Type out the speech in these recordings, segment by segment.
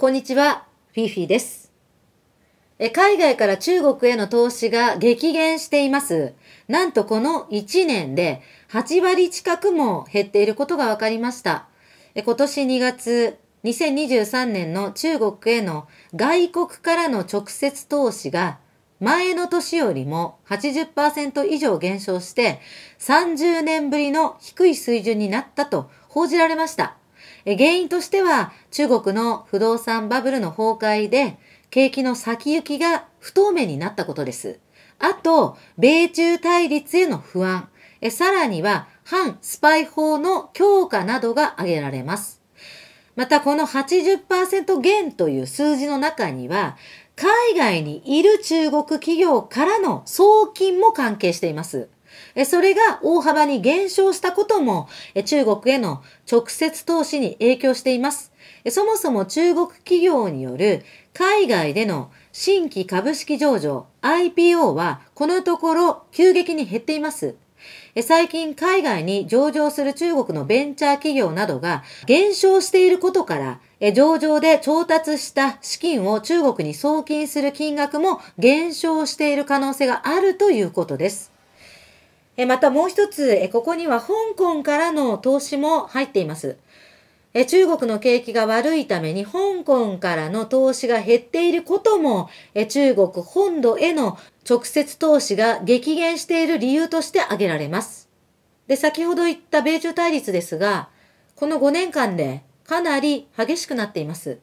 こんにちは、フィフィです。海外から中国への投資が激減しています。なんとこの1年で8割近くも減っていることが分かりました。今年2月、2023年の中国への外国からの直接投資が前の年よりも80%以上減少して30年ぶりの低い水準になったと報じられました。え原因としては中国の不動産バブルの崩壊で景気の先行きが不透明になったことです。あと、米中対立への不安、えさらには反スパイ法の強化などが挙げられます。またこの80%減という数字の中には、海外にいる中国企業からの送金も関係しています。えそれが大幅に減少したことも、え中国への直接投資に影響しています。そもそも中国企業による海外での新規株式上場 IPO はこのところ急激に減っています。最近海外に上場する中国のベンチャー企業などが減少していることから上場で調達した資金を中国に送金する金額も減少している可能性があるということです。えまたもう一つ、えここには香港からの投資も入っています。え中国の景気が悪いために香港からの投資が減っていることもえ中国本土への直接投資が激減している理由として挙げられます。で、先ほど言った米中対立ですが、この5年間でかなり激しくなっています。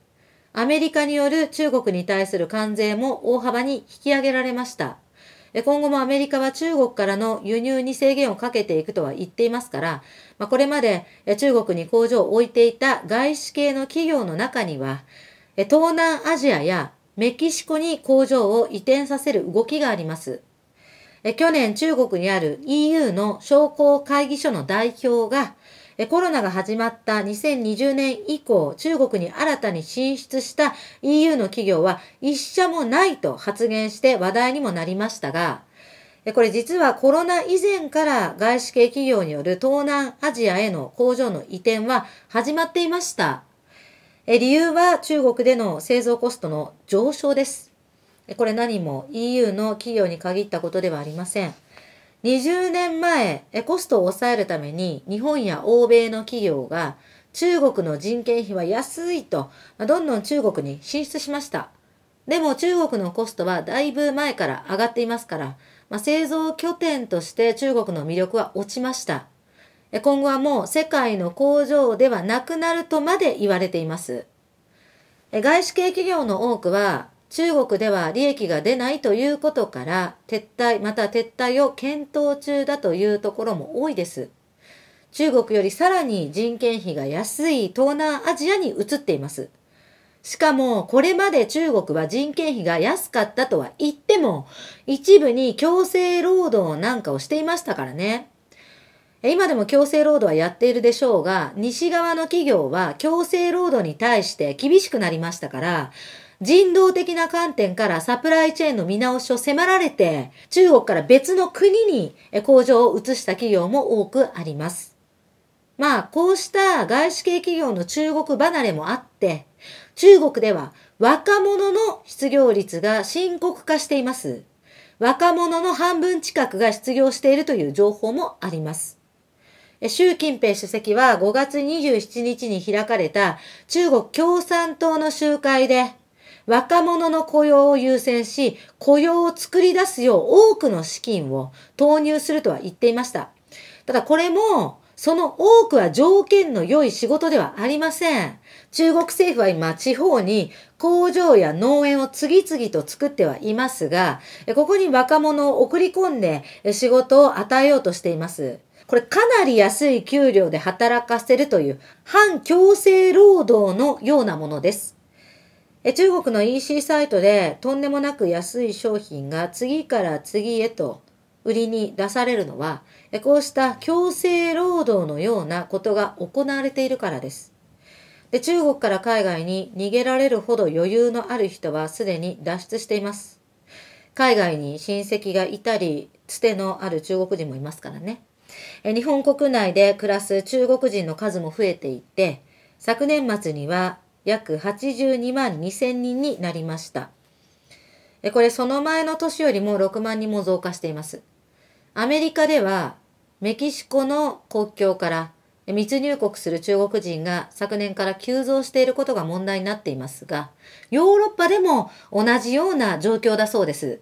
アメリカによる中国に対する関税も大幅に引き上げられました。今後もアメリカは中国からの輸入に制限をかけていくとは言っていますから、まこれまで中国に工場を置いていた外資系の企業の中には、東南アジアやメキシコに工場を移転させる動きがあります。去年中国にある EU の商工会議所の代表がコロナが始まった2020年以降、中国に新たに進出した EU の企業は一社もないと発言して話題にもなりましたが、これ実はコロナ以前から外資系企業による東南アジアへの工場の移転は始まっていました。理由は中国での製造コストの上昇です。これ何も EU の企業に限ったことではありません。20年前、コストを抑えるために日本や欧米の企業が中国の人件費は安いと、どんどん中国に進出しました。でも中国のコストはだいぶ前から上がっていますから、まあ、製造拠点として中国の魅力は落ちました。今後はもう世界の工場ではなくなるとまで言われています。外資系企業の多くは中国では利益が出ないということから撤退また撤退を検討中だというところも多いです。中国よりさらに人件費が安い東南アジアに移っています。しかも、これまで中国は人件費が安かったとは言っても、一部に強制労働なんかをしていましたからね。今でも強制労働はやっているでしょうが、西側の企業は強制労働に対して厳しくなりましたから、人道的な観点からサプライチェーンの見直しを迫られて、中国から別の国に工場を移した企業も多くあります。まあ、こうした外資系企業の中国離れもあって、中国では若者の失業率が深刻化しています。若者の半分近くが失業しているという情報もあります。習近平主席は5月27日に開かれた中国共産党の集会で、若者の雇用を優先し、雇用を作り出すよう多くの資金を投入するとは言っていました。ただこれも、その多くは条件の良い仕事ではありません。中国政府は今、地方に工場や農園を次々と作ってはいますが、ここに若者を送り込んで仕事を与えようとしています。これかなり安い給料で働かせるという反強制労働のようなものです。え中国の EC サイトでとんでもなく安い商品が次から次へと売りに出されるのは、こうした強制労働のようなことが行われているからです。で中国から海外に逃げられるほど余裕のある人はすでに脱出しています。海外に親戚がいたり、つてのある中国人もいますからね。え日本国内で暮らす中国人の数も増えていて、昨年末には約82万2000人になりました。これその前の年よりも6万人も増加しています。アメリカではメキシコの国境から密入国する中国人が昨年から急増していることが問題になっていますが、ヨーロッパでも同じような状況だそうです。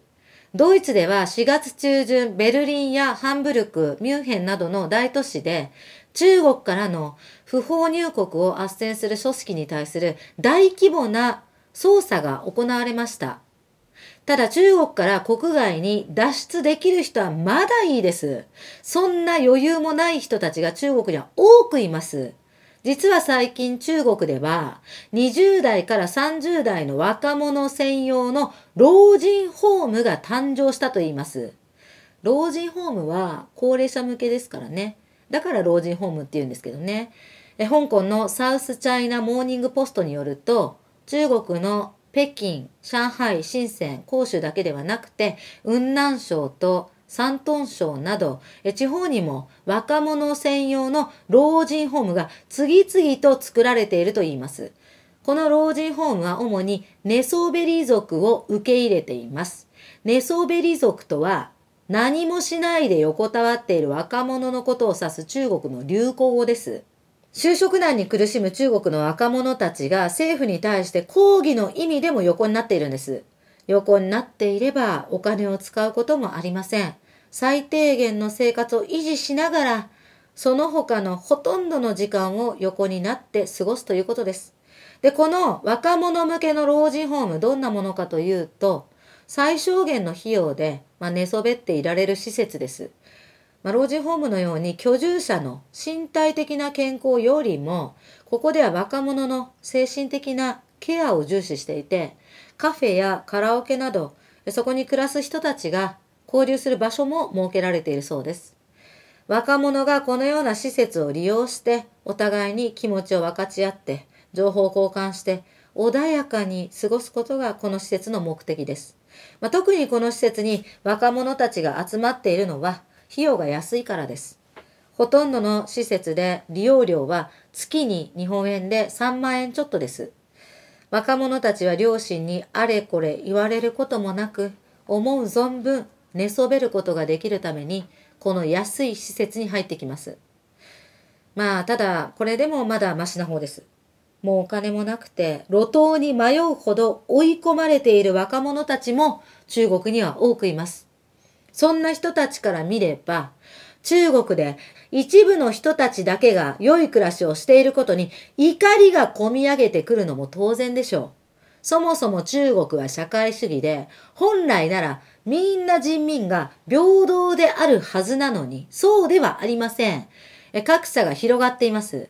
ドイツでは4月中旬、ベルリンやハンブルク、ミュンヘンなどの大都市で、中国からの不法入国を斡旋する組織に対する大規模な捜査が行われました。ただ中国から国外に脱出できる人はまだいいです。そんな余裕もない人たちが中国には多くいます。実は最近中国では20代から30代の若者専用の老人ホームが誕生したと言います。老人ホームは高齢者向けですからね。だから老人ホームって言うんですけどね。香港のサウスチャイナモーニングポストによると、中国の北京、上海、深セン、広州だけではなくて、雲南省と山東省など、地方にも若者専用の老人ホームが次々と作られているといいます。この老人ホームは主に寝そべり族を受け入れています。寝そべり族とは、何もしないで横たわっている若者のことを指す中国の流行語です。就職難に苦しむ中国の若者たちが政府に対して抗議の意味でも横になっているんです。横になっていればお金を使うこともありません。最低限の生活を維持しながら、その他のほとんどの時間を横になって過ごすということです。で、この若者向けの老人ホーム、どんなものかというと、最小限の費用で、まあ、寝そべっていられる施設です。まあ、老人ホームのように居住者の身体的な健康よりも、ここでは若者の精神的なケアを重視していて、カフェやカラオケなど、そこに暮らす人たちが交流する場所も設けられているそうです。若者がこのような施設を利用して、お互いに気持ちを分かち合って、情報交換して、穏やかに過ごすことがこの施設の目的です。まあ、特にこの施設に若者たちが集まっているのは、費用が安いからです。ほとんどの施設で利用料は月に日本円で3万円ちょっとです。若者たちは両親にあれこれ言われることもなく、思う存分寝そべることができるために、この安い施設に入ってきます。まあ、ただ、これでもまだマシな方です。もうお金もなくて、路頭に迷うほど追い込まれている若者たちも中国には多くいます。そんな人たちから見れば、中国で一部の人たちだけが良い暮らしをしていることに怒りがこみ上げてくるのも当然でしょう。そもそも中国は社会主義で、本来ならみんな人民が平等であるはずなのに、そうではありません。格差が広がっています。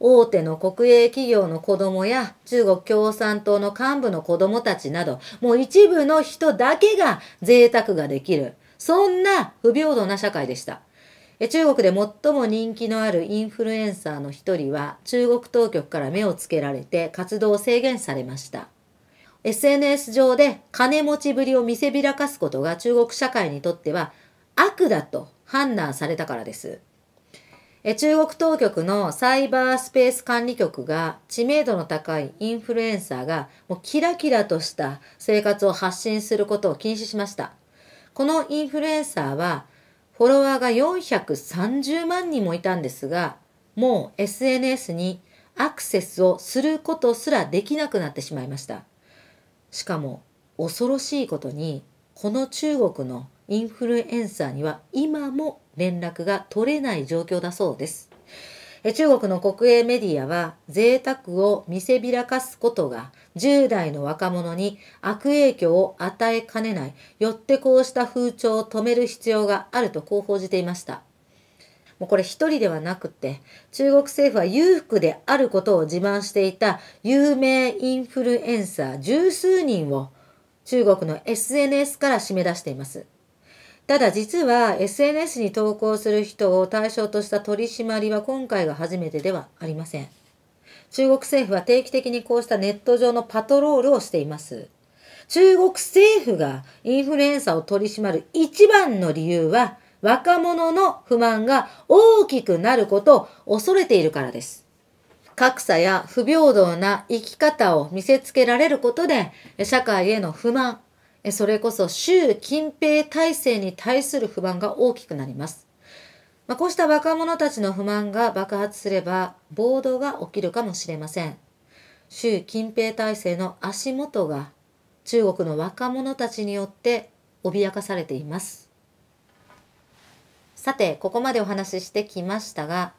大手の国営企業の子供や中国共産党の幹部の子供たちなど、もう一部の人だけが贅沢ができる。そんな不平等な社会でした。中国で最も人気のあるインフルエンサーの一人は中国当局から目をつけられて活動を制限されました。SNS 上で金持ちぶりを見せびらかすことが中国社会にとっては悪だと判断されたからです。中国当局のサイバースペース管理局が知名度の高いインフルエンサーがもうキラキラとした生活を発信することを禁止しました。このインフルエンサーはフォロワーが430万人もいたんですが、もう SNS にアクセスをすることすらできなくなってしまいました。しかも恐ろしいことに、この中国のインフルエンサーには今も連絡が取れない状況だそうです。中国の国営メディアは贅沢を見せびらかすことが10代の若者に悪影響を与えかねない、よってこうした風潮を止める必要があるとこう報じていました。もうこれ一人ではなくて、中国政府は裕福であることを自慢していた有名インフルエンサー十数人を中国の SNS から締め出しています。ただ実は SNS に投稿する人を対象とした取り締まりは今回が初めてではありません。中国政府は定期的にこうしたネット上のパトロールをしています。中国政府がインフルエンサーを取り締まる一番の理由は若者の不満が大きくなることを恐れているからです。格差や不平等な生き方を見せつけられることで社会への不満それこそ習近平体制に対する不満が大きくなります。まあ、こうした若者たちの不満が爆発すれば暴動が起きるかもしれません。習近平体制の足元が中国の若者たちによって脅かされています。さて、ここまでお話ししてきましたが、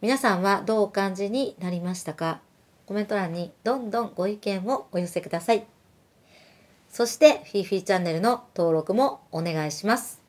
皆さんはどうお感じになりましたかコメント欄にどんどんご意見をお寄せください。そして、フィーフィーチャンネルの登録もお願いします。